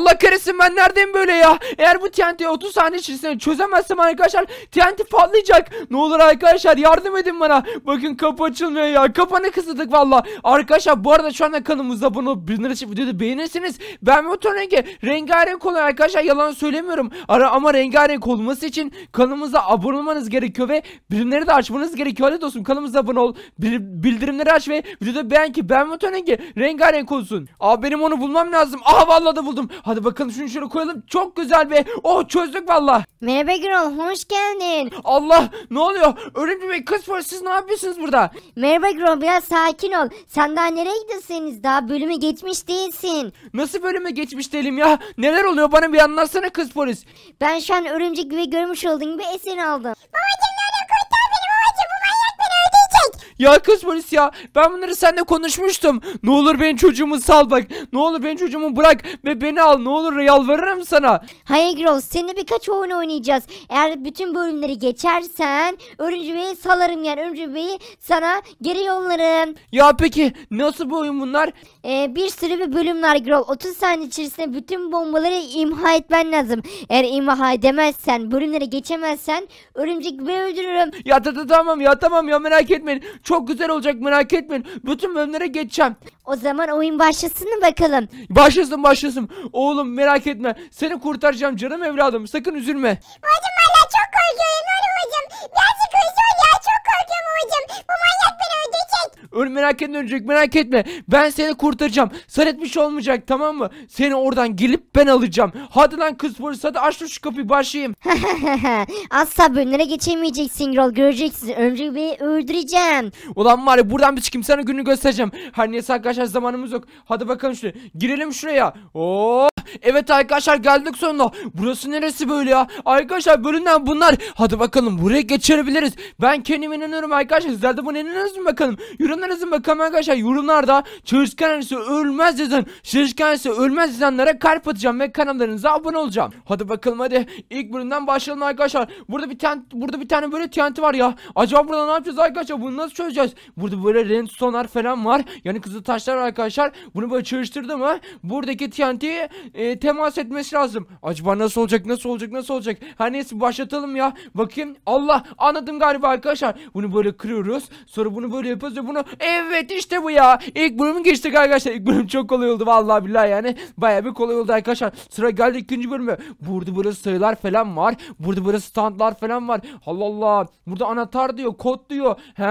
Allah kahretsin ben neredeyim böyle ya? Eğer bu TNT'yi 30 saniye içerisinde çözemezsem arkadaşlar TNT patlayacak. Ne olur arkadaşlar yardım edin bana. Bakın kapı açılmıyor ya. Kapanı kısıldık valla. Arkadaşlar bu arada şu anda kanalımızda bunu bildirim videoda beğenirsiniz. Ben motor rengi rengarenk olan arkadaşlar yalan söylemiyorum. Ara ama rengarenk olması için kanalımıza abone olmanız gerekiyor ve bildirimleri de açmanız gerekiyor. Hadi dostum kanalımıza abone ol. Bildirimleri aç ve videoda beğen ki ben motor rengi rengarenk olsun. Abi benim onu bulmam lazım. Aha vallahi da buldum. Hadi bakalım şunu şöyle koyalım. Çok güzel be. Oh çözdük valla. Merhaba Gürol, hoş geldin. Allah ne oluyor? Örümcü Bey kız var siz ne yapıyorsunuz burada? Merhaba Gürol, biraz sakin ol. Sen daha nereye gidiyorsunuz? Daha bölümü geçmiş değilsin. Nasıl bölümü geçmiş değilim ya? Neler oluyor bana bir anlatsana kız polis. Ben şu an örümcek gibi görmüş olduğun gibi eser aldım. Babacım ne ya kız polis ya ben bunları seninle konuşmuştum. Ne olur benim çocuğumu sal bak. Ne olur benim çocuğumu bırak ve beni al. Ne olur yalvarırım sana. Hayır Gross seninle birkaç oyun oynayacağız. Eğer bütün bölümleri geçersen Örümcü Bey'i salarım yani. Örümcü Bey'i sana geri yollarım. Ya peki nasıl bu oyun bunlar? e, bir sürü bir bölümler Grol. 30 saniye içerisinde bütün bombaları imha etmen lazım. Eğer imha edemezsen, bölümlere geçemezsen örümcek ben öldürürüm. Ya ta, tamam ya tamam ya merak etmeyin. Çok güzel olacak merak etmeyin. Bütün bölümlere geçeceğim. O zaman oyun başlasın mı bakalım? Başlasın başlasın. Oğlum merak etme. Seni kurtaracağım canım evladım. Sakın üzülme. Oğlum valla çok Öl merak etme ölecek merak etme. Ben seni kurtaracağım. Sen etmiş olmayacak tamam mı? Seni oradan gelip ben alacağım. Hadi lan kız polis hadi aç şu kapıyı başlayayım. Asla bölümlere geçemeyeceksin Grol. Göreceksin. önce Bey'i öldüreceğim. Ulan var ya buradan bir çıkayım sana gününü göstereceğim. Her hani neyse arkadaşlar zamanımız yok. Hadi bakalım şuraya. Girelim şuraya. Oo. Oh! Evet arkadaşlar geldik sonuna. Burası neresi böyle ya? Arkadaşlar bölünden bunlar. Hadi bakalım buraya geçebiliriz Ben kendime inanıyorum arkadaşlar. Sizler de buna inanıyorsunuz mu bakalım? Yorumlara lazım. Bakalım arkadaşlar yorumlarda çalışkan annesi ölmez yazın. Çalışkan annesi ölmez yazanlara kalp atacağım ve kanallarınıza abone olacağım. Hadi bakalım hadi. ilk bölümden başlayalım arkadaşlar. Burada bir tane burada bir tane böyle TNT var ya. Acaba burada ne yapacağız arkadaşlar? Bunu nasıl çözeceğiz? Burada böyle renstone'lar falan var. Yani kızı taşlar arkadaşlar. Bunu böyle çalıştırdı mı? Buradaki TNT'ye e, temas etmesi lazım. Acaba nasıl olacak? Nasıl olacak? Nasıl olacak? Her neyse başlatalım ya. Bakayım. Allah anladım galiba arkadaşlar. Bunu böyle kırıyoruz. Sonra bunu böyle yapıyoruz ve bunu Evet işte bu ya. İlk bölümü geçtik arkadaşlar. İlk bölüm çok kolay oldu vallahi billahi yani. Baya bir kolay oldu arkadaşlar. Sıra geldi ikinci bölüme. Burada böyle sayılar falan var. Burada böyle standlar falan var. Allah Allah. Burada anahtar diyor, kod diyor. He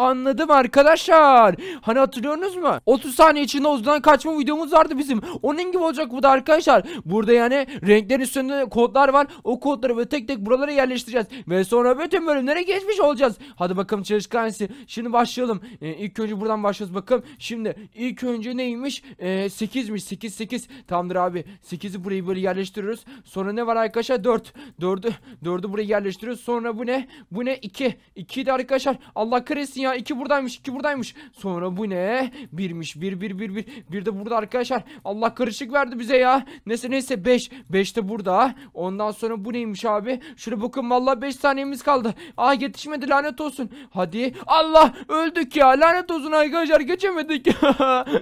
anladım arkadaşlar. Hani hatırlıyorsunuz mu? 30 saniye içinde odadan kaçma videomuz vardı bizim. Onun gibi olacak bu da arkadaşlar. Burada yani renklerin üstünde kodlar var. O kodları böyle tek tek buralara yerleştireceğiz. Ve sonra bütün bölümlere geçmiş olacağız. Hadi bakalım çalışkansı. Şimdi başlayalım başlayalım. E, ee, ilk önce buradan başlıyoruz bakalım. Şimdi ilk önce neymiş? E, 8'miş. 8 8. tamdır abi. 8'i burayı böyle yerleştiriyoruz. Sonra ne var arkadaşlar? 4. 4'ü 4'ü buraya yerleştiriyoruz. Sonra bu ne? Bu ne? 2. 2 de arkadaşlar. Allah kahretsin ya. 2 buradaymış. 2 buradaymış. Sonra bu ne? 1'miş. 1 1 1 1. 1 de burada arkadaşlar. Allah karışık verdi bize ya. Neyse neyse 5. 5 de burada. Ondan sonra bu neymiş abi? Şöyle bakın vallahi 5 saniyemiz kaldı. Ah yetişmedi lanet olsun. Hadi. Allah öldü Geçemedik ya. Lanet olsun arkadaşlar geçemedik.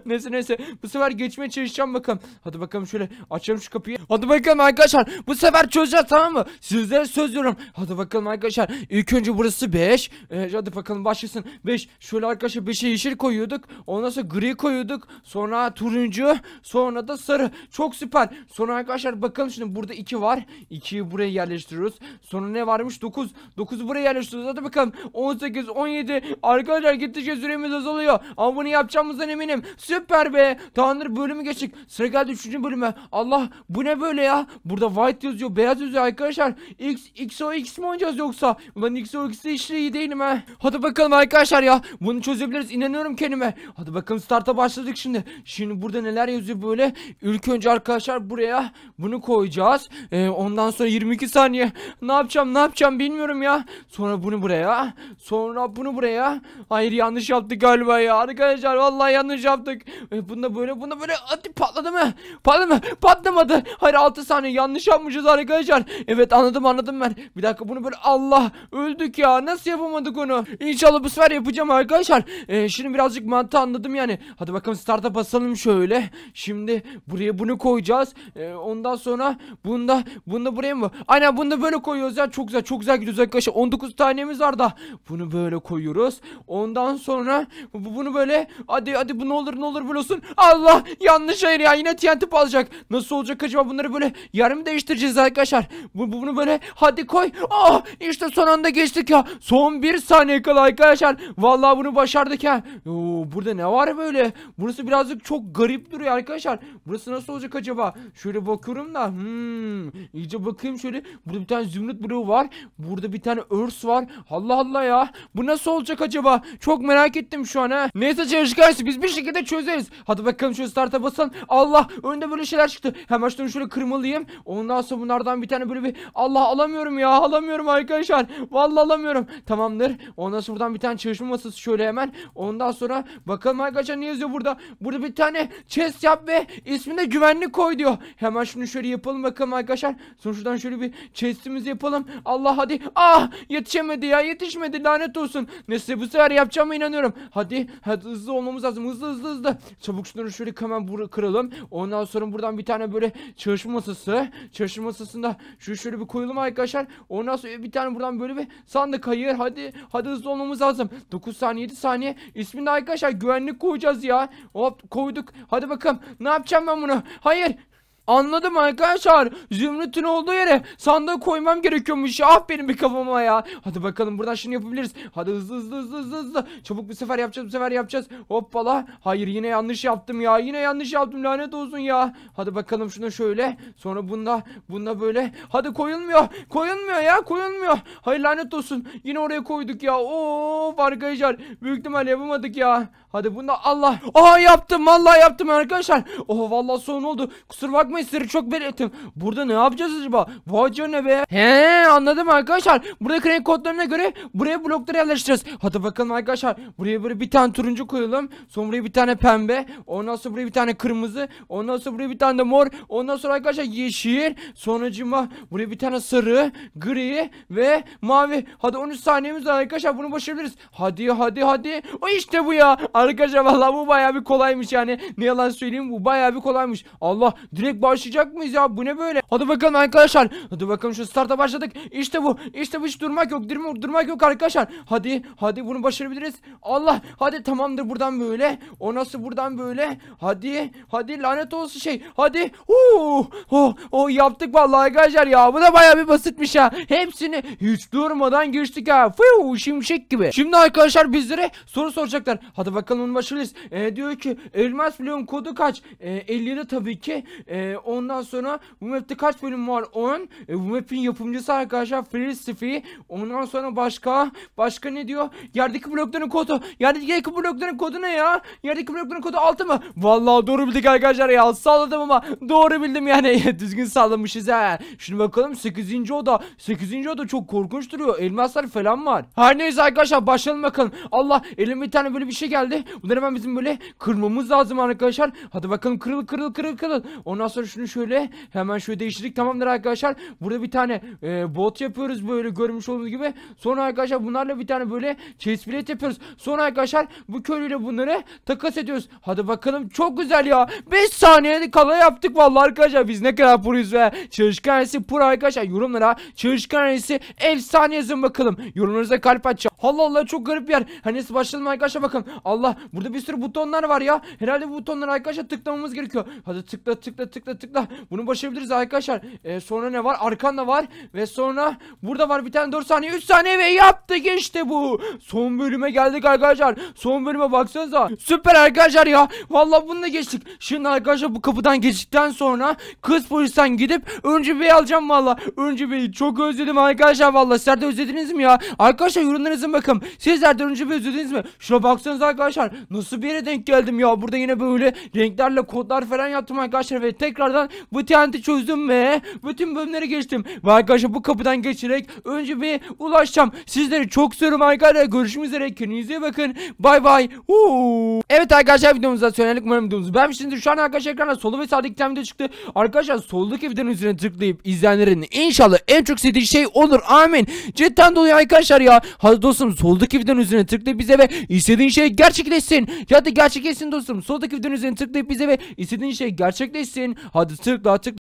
neyse neyse. Bu sefer geçmeye çalışacağım bakalım. Hadi bakalım şöyle açalım şu kapıyı. Hadi bakalım arkadaşlar. Bu sefer çözeceğiz tamam mı? Sizlere söz veriyorum. Hadi bakalım arkadaşlar. İlk önce burası 5. Ee, hadi bakalım başlasın. 5. Şöyle arkadaşlar 5'e yeşil koyuyorduk. Ondan sonra gri koyuyorduk. Sonra turuncu. Sonra da sarı. Çok süper. Sonra arkadaşlar bakalım şimdi burada 2 var. 2'yi buraya yerleştiriyoruz. Sonra ne varmış? 9. 9'u buraya yerleştiriyoruz. Hadi bakalım. 18, 17. Arkadaşlar gittikçe süremiz azalıyor. Ama bunu yapacağımızdan eminim. Süper be. Tanrı bölümü geçtik. Sıra geldi 3. bölüme. Allah bu ne böyle ya? Burada white yazıyor. Beyaz yazıyor arkadaşlar. X, XOX mi oynayacağız yoksa? Ulan XOX'de işte iyi değilim ha. Hadi bakalım arkadaşlar ya. Bunu çözebiliriz. İnanıyorum kendime. Hadi bakalım starta başladık şimdi. Şimdi burada neler yazıyor böyle? İlk önce arkadaşlar buraya bunu koyacağız. Ee, ondan sonra 22 saniye. Ne yapacağım ne yapacağım bilmiyorum ya. Sonra bunu buraya. Sonra bunu buraya. Hayır yanlış yaptık galiba ya arkadaşlar vallahi yanlış yaptık. E, bunda böyle bunda böyle hadi patladı mı? Patladı mı? Patlamadı. Hayır 6 saniye yanlış yapmışız arkadaşlar. Evet anladım anladım ben. Bir dakika bunu böyle Allah öldük ya nasıl yapamadık onu? İnşallah bu sefer yapacağım arkadaşlar. E, şimdi birazcık mantığı anladım yani. Hadi bakalım start'a basalım şöyle. Şimdi buraya bunu koyacağız. E, ondan sonra bunda bunda buraya mı? Aynen bunu da böyle koyuyoruz ya çok güzel çok güzel gidiyoruz arkadaşlar. 19 tanemiz var da bunu böyle koyuyoruz. Ondan Ondan sonra bunu böyle hadi hadi bu ne olur ne olur böyle olsun. Allah yanlış hayır ya yine TNT alacak. Nasıl olacak acaba bunları böyle yarım değiştireceğiz arkadaşlar. Bu, bunu böyle hadi koy. Ah işte son anda geçtik ya. Son bir saniye kala arkadaşlar. Vallahi bunu başardık ha. Oo, burada ne var böyle? Burası birazcık çok garip duruyor arkadaşlar. Burası nasıl olacak acaba? Şöyle bakıyorum da. Hmm, iyice bakayım şöyle. Burada bir tane zümrüt bloğu var. Burada bir tane örs var. Allah Allah ya. Bu nasıl olacak acaba? Çok çok merak ettim şu an ha. Neyse çalışkansı biz bir şekilde çözeriz. Hadi bakalım şu start'a basın. Allah önde böyle şeyler çıktı. Hemen şunu şöyle kırmalıyım. Ondan sonra bunlardan bir tane böyle bir Allah alamıyorum ya alamıyorum arkadaşlar. Vallahi alamıyorum. Tamamdır. Ondan sonra buradan bir tane çalışma masası şöyle hemen. Ondan sonra bakalım arkadaşlar ne yazıyor burada. Burada bir tane chest yap ve ismine güvenlik koy diyor. Hemen şunu şöyle yapalım bakalım arkadaşlar. Sonra şuradan şöyle bir chestimizi yapalım. Allah hadi. Ah yetişemedi ya yetişmedi lanet olsun. Neyse bu sefer yapacağım yapacağıma inanıyorum. Hadi, hadi hızlı olmamız lazım. Hızlı hızlı hızlı. Çabuk şunları şöyle hemen bur kıralım. Ondan sonra buradan bir tane böyle çalışma masası. Çalışma masasında şu şöyle bir koyalım arkadaşlar. Ondan sonra bir tane buradan böyle bir sandık hayır. Hadi hadi hızlı olmamız lazım. 9 saniye 7 saniye. İsmini arkadaşlar güvenlik koyacağız ya. Hop koyduk. Hadi bakalım. Ne yapacağım ben bunu? Hayır. Anladım arkadaşlar. Zümrüt'ün olduğu yere sandığı koymam gerekiyormuş. Ah benim bir kafama ya. Hadi bakalım buradan şunu yapabiliriz. Hadi hızlı hızlı hızlı hızlı hızlı. Çabuk bir sefer yapacağız bir sefer yapacağız. Hoppala. Hayır yine yanlış yaptım ya. Yine yanlış yaptım lanet olsun ya. Hadi bakalım şunu şöyle. Sonra bunda bunda böyle. Hadi koyulmuyor. Koyulmuyor ya koyulmuyor. Hayır lanet olsun. Yine oraya koyduk ya. Oo arkadaşlar. Büyük ihtimal yapamadık ya. Hadi bunda Allah. aha yaptım. Vallahi yaptım arkadaşlar. Oh vallahi son oldu. Kusur bakma Bakma hisleri çok belirttim. Burada ne yapacağız acaba? Vay ne be. He anladım arkadaşlar. Burada renk kodlarına göre buraya blokları yerleştireceğiz. Hadi bakalım arkadaşlar. Buraya böyle bir tane turuncu koyalım. Sonra buraya bir tane pembe. Ondan sonra buraya bir tane kırmızı. Ondan sonra buraya bir tane de mor. Ondan sonra arkadaşlar yeşil. Sonucuma buraya bir tane sarı, gri ve mavi. Hadi 13 saniyemiz var arkadaşlar. Bunu başarabiliriz. Hadi hadi hadi. O işte bu ya. Arkadaşlar vallahi bu bayağı bir kolaymış yani. Ne yalan söyleyeyim bu bayağı bir kolaymış. Allah direkt başlayacak mıyız ya? Bu ne böyle? Hadi bakalım arkadaşlar. Hadi bakalım şu starta başladık. İşte bu. İşte bu hiç durmak yok. Durmak, durmak yok arkadaşlar. Hadi. Hadi bunu başarabiliriz. Allah. Hadi tamamdır buradan böyle. O nasıl buradan böyle? Hadi. Hadi lanet olsun şey. Hadi. Oo. Oh, oh, yaptık vallahi arkadaşlar ya. Bu da baya bir basitmiş ya. Hepsini hiç durmadan geçtik ha. Fuu, şimşek gibi. Şimdi arkadaşlar bizlere soru soracaklar. Hadi bakalım bunu başarırız. Ee, diyor ki elmas biliyorum kodu kaç? Ee, 57 tabii ki. Ee, ee, ondan sonra bu kaç bölüm var? 10. E, ee, bu yapımcısı arkadaşlar Free Ondan sonra başka başka ne diyor? Yerdeki blokların kodu. Yerdeki blokların kodu ne ya? Yerdeki blokların kodu 6 mı? Vallahi doğru bildik arkadaşlar ya. Salladım ama doğru bildim yani. Düzgün sallamışız ha. Şimdi bakalım 8. oda. 8. oda çok korkunç duruyor. Elmaslar falan var. Her neyse arkadaşlar başlayalım bakalım. Allah elime bir tane böyle bir şey geldi. Bunları hemen bizim böyle kırmamız lazım arkadaşlar. Hadi bakalım kırıl kırıl kırıl kırıl. Ondan sonra arkadaşlar şunu şöyle hemen şöyle değiştirdik tamamdır arkadaşlar. Burada bir tane e, bot yapıyoruz böyle görmüş olduğunuz gibi. Sonra arkadaşlar bunlarla bir tane böyle chest plate yapıyoruz. Sonra arkadaşlar bu köylüyle bunları takas ediyoruz. Hadi bakalım çok güzel ya. 5 saniyede kala yaptık vallahi arkadaşlar. Biz ne kadar proyuz ve çalışkan pur arkadaşlar. Yorumlara çalışkan efsane yazın bakalım. Yorumlarınıza kalp atacağım. Allah Allah çok garip bir yer. Hani neyse başlayalım arkadaşlar bakın. Allah burada bir sürü butonlar var ya. Herhalde bu butonları arkadaşlar tıklamamız gerekiyor. Hadi tıkla tıkla tıkla tıkla. Bunu başarabiliriz arkadaşlar. Ee, sonra ne var? Arkanda var. Ve sonra burada var bir tane 4 saniye 3 saniye ve yaptık işte bu. Son bölüme geldik arkadaşlar. Son bölüme baksanıza. Süper arkadaşlar ya. Vallahi bunu da geçtik. Şimdi arkadaşlar bu kapıdan geçtikten sonra kız polisten gidip önce bir alacağım valla. Önce bir çok özledim arkadaşlar valla. Sizler de özlediniz mi ya? Arkadaşlar yorumlarınızı bakalım. Sizler dönünce ve üzüldünüz mü? Şuna baksanız arkadaşlar. Nasıl bir yere denk geldim ya. Burada yine böyle renklerle kodlar falan yaptım arkadaşlar. Ve tekrardan bu TNT çözdüm ve bütün bölümleri geçtim. Ve arkadaşlar bu kapıdan geçerek önce bir ulaşacağım. Sizleri çok seviyorum arkadaşlar. Görüşmek üzere. Kendinize bakın. Bay bay. Evet arkadaşlar videomuzda söylenelik umarım videomuzu beğenmişsinizdir. Şu an arkadaşlar ekranda solu ve sağdaki temde çıktı. Arkadaşlar soldaki videonun üzerine tıklayıp izleyenlerin inşallah en çok sevdiği şey olur. Amin. Cidden dolayı arkadaşlar ya. Hadi dostum soldaki videonun üzerine tıklayıp bize ve istediğin şey gerçekleşsin. Ya da gerçekleşsin dostum. Soldaki videonun üzerine tıklayıp bize ve istediğin şey gerçekleşsin. Hadi tıkla tıkla.